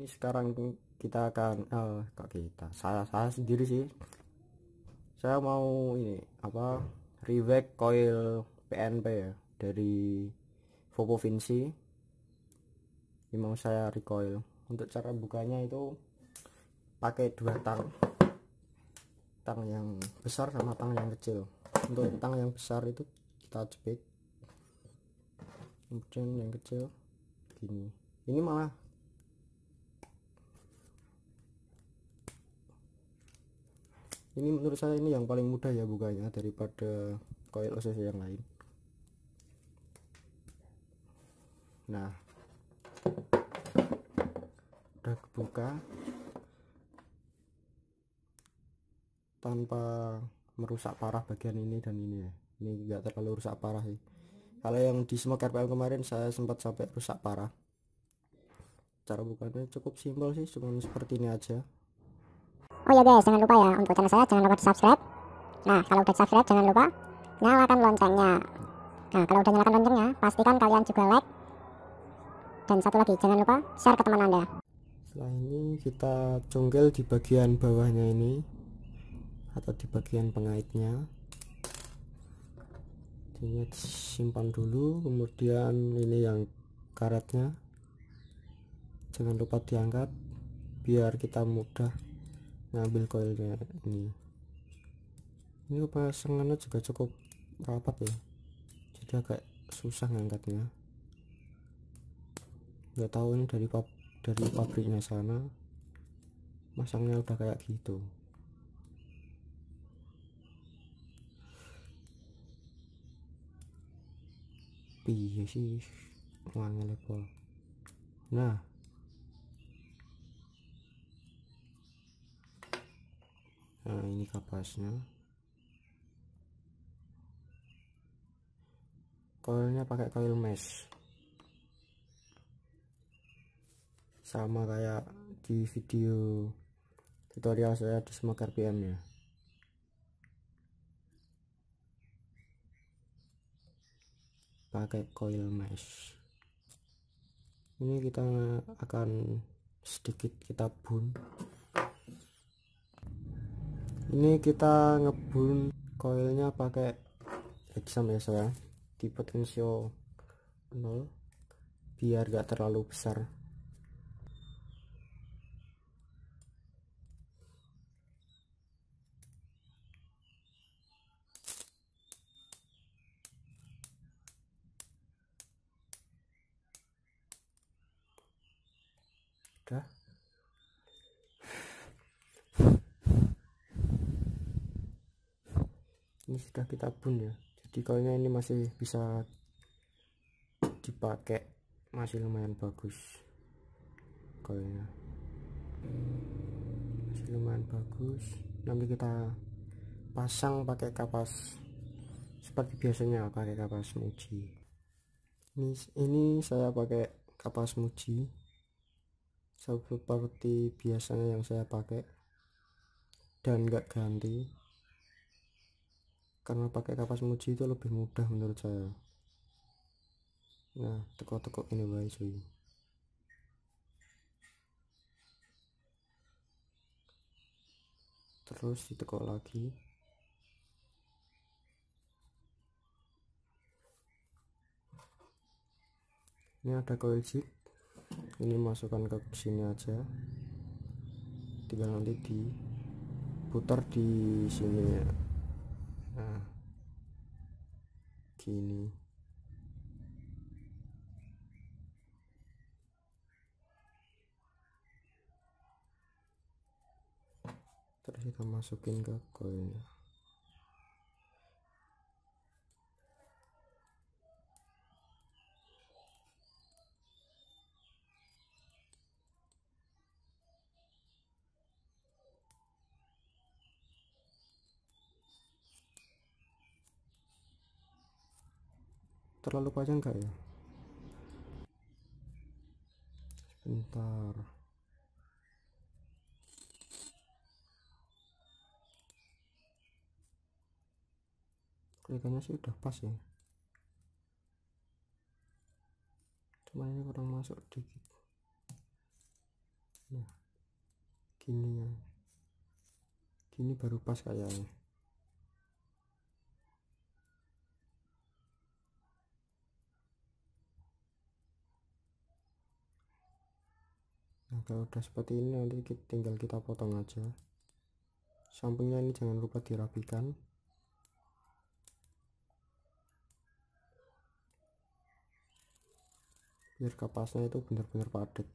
ini sekarang kita akan eh, kak kita saya saya sendiri sih saya mau ini apa revek coil PNP ya dari Vopo Vinci ini mau saya recoil untuk cara bukanya itu pakai dua tang tang yang besar sama tang yang kecil untuk tang yang besar itu kita jepit kemudian yang kecil gini ini malah ini menurut saya ini yang paling mudah ya bukanya daripada coil OCC yang lain nah udah kebuka tanpa merusak parah bagian ini dan ini ya ini enggak terlalu rusak parah sih kalau yang di smoke RPM kemarin saya sempat sampai rusak parah cara bukanya cukup simpel sih cuma seperti ini aja Oh ya guys, jangan lupa ya untuk channel saya jangan lupa di subscribe. Nah, kalau udah subscribe jangan lupa nyalakan loncengnya. Nah, kalau udah nyalakan loncengnya, pastikan kalian juga like. Dan satu lagi, jangan lupa share ke teman Anda. Setelah ini kita congkel di bagian bawahnya ini atau di bagian pengaitnya. Ini simpan dulu, kemudian ini yang karetnya. Jangan lupa diangkat biar kita mudah ngambil koilnya ini ini pasangannya juga cukup rapat ya jadi agak susah ngangkatnya nggak tahu ini dari pab dari pabriknya sana masangnya udah kayak gitu piye sih wangi level nah nah ini kapasnya coilnya pakai coil mesh sama kayak di video tutorial saya di semua rpm ya pakai coil mesh ini kita akan sedikit kita bun ini kita ngebun koilnya pakai exam ya saya di potensio 0 biar gak terlalu besar udah sudah kita bun ya jadi koinnya ini masih bisa dipakai masih lumayan bagus koinnya masih lumayan bagus nanti kita pasang pakai kapas seperti biasanya pakai kapas muji ini, ini saya pakai kapas muji seperti biasanya yang saya pakai dan gak ganti karena pakai kapas muji itu lebih mudah menurut saya nah teko-teko ini baik cuy terus ditekuk lagi ini ada coil jig ini masukkan ke sini aja tinggal nanti di putar di sini nah kini terus kita masukin ke koinnya terlalu panjang enggak ya sebentar kelihatannya sih udah pas ya cuman ini kurang masuk dikit nah gini ya gini baru pas kayaknya kalau udah seperti ini nanti kita, tinggal kita potong aja sampingnya ini jangan lupa dirapikan biar kapasnya itu benar-benar padat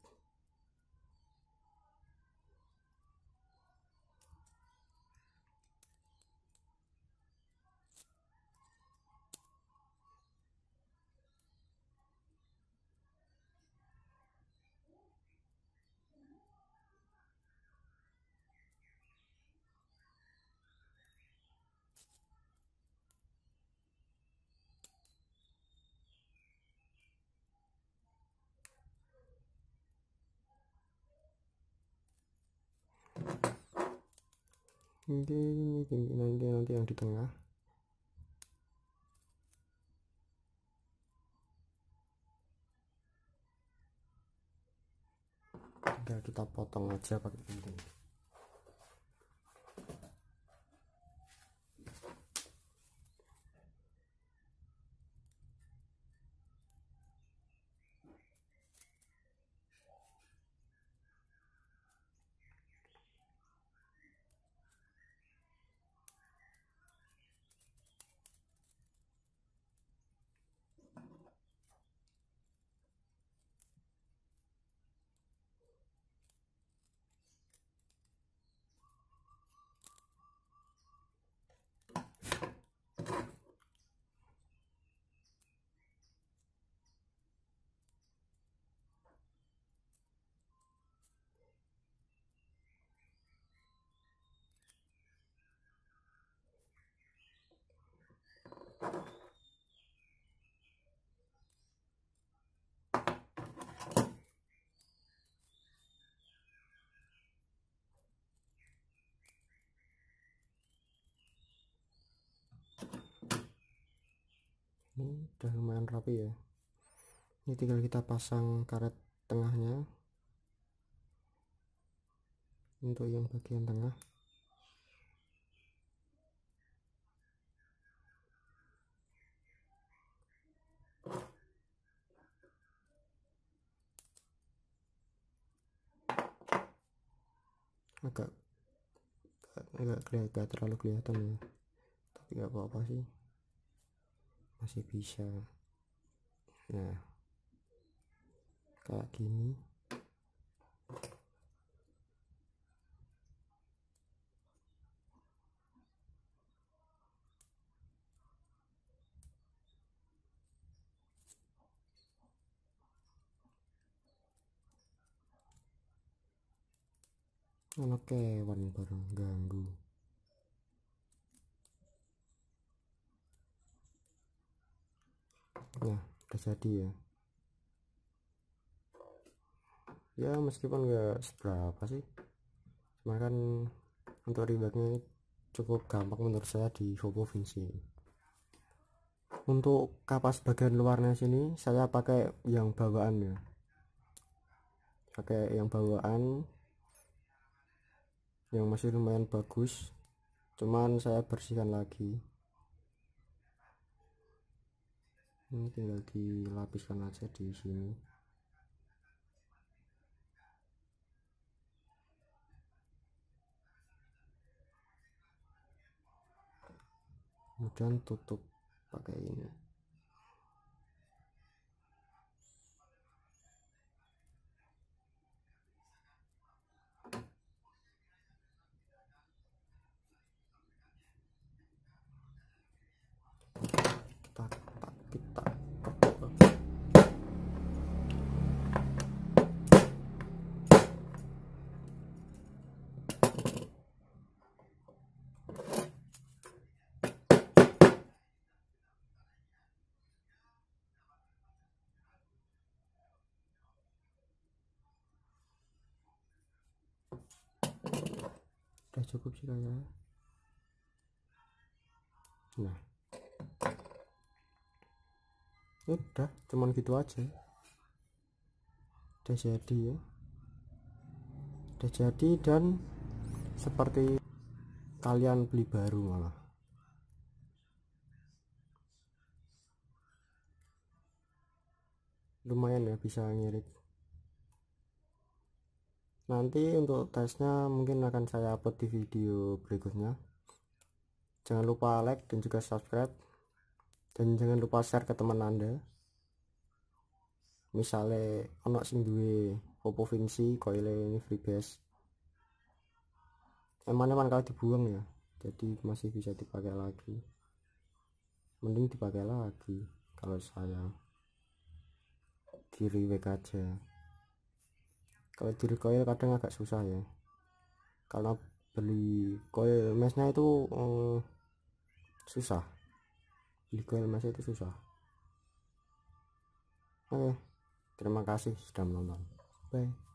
ini nanti nanti yang di tengah tinggal kita potong aja pakai gunting ini hmm, udah lumayan rapi ya ini tinggal kita pasang karet tengahnya untuk yang bagian tengah agak agak kelihatan terlalu kelihatan ya tapi nggak apa-apa sih masih bisa nah kayak gini okay, kewan baru ganggu ya udah jadi ya ya meskipun nggak seberapa sih cuman kan untuk ribetnya cukup gampang menurut saya di hobo Vinci untuk kapas bagian luarnya sini saya pakai yang bawaan ya pakai yang bawaan yang masih lumayan bagus cuman saya bersihkan lagi ini tinggal dilapiskan aja di sini kemudian tutup pakai ini udah cukup sih kayak nah udah cuman gitu aja udah jadi ya udah jadi dan seperti kalian beli baru malah lumayan ya bisa ngirit nanti untuk tesnya mungkin akan saya upload di video berikutnya jangan lupa like dan juga subscribe dan jangan lupa share ke teman anda misalnya ono sing duwe Oppo Vinci koile ini freebase emang emang kalau dibuang ya jadi masih bisa dipakai lagi mending dipakai lagi kalau saya kiri wkc kalau di recoil kadang agak susah ya karena beli coil meshnya itu eh, susah beli coil mesh itu susah oke terima kasih sudah menonton bye